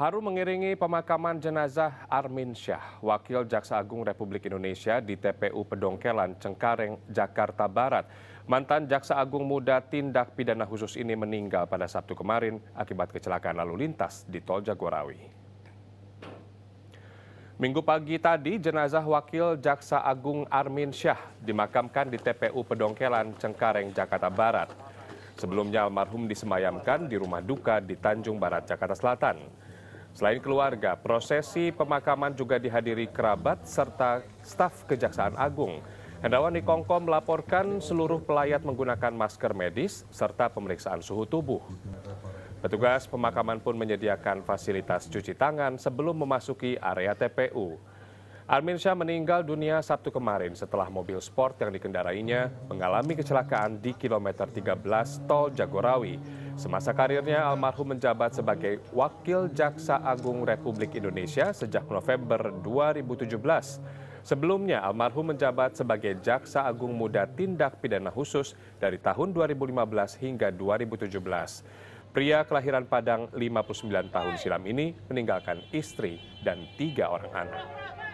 Haru mengiringi pemakaman jenazah Armin Syah, Wakil Jaksa Agung Republik Indonesia di TPU Pedongkelan, Cengkareng, Jakarta Barat. Mantan Jaksa Agung Muda Tindak Pidana Khusus ini meninggal pada Sabtu kemarin akibat kecelakaan lalu lintas di Tol Jagorawi. Minggu pagi tadi, jenazah Wakil Jaksa Agung Armin Syah dimakamkan di TPU Pedongkelan, Cengkareng, Jakarta Barat. Sebelumnya almarhum disemayamkan di rumah duka di Tanjung Barat, Jakarta Selatan. Selain keluarga, prosesi pemakaman juga dihadiri kerabat serta staf Kejaksaan Agung. Hendrawan Nikongko melaporkan seluruh pelayat menggunakan masker medis serta pemeriksaan suhu tubuh. Petugas pemakaman pun menyediakan fasilitas cuci tangan sebelum memasuki area TPU. Armin Syah meninggal dunia Sabtu kemarin setelah mobil sport yang dikendarainya mengalami kecelakaan di kilometer 13 tol Jagorawi. Semasa karirnya, almarhum menjabat sebagai Wakil Jaksa Agung Republik Indonesia sejak November 2017. Sebelumnya, almarhum menjabat sebagai Jaksa Agung Muda Tindak Pidana Khusus dari tahun 2015 hingga 2017. Pria kelahiran Padang 59 tahun silam ini meninggalkan istri dan tiga orang anak.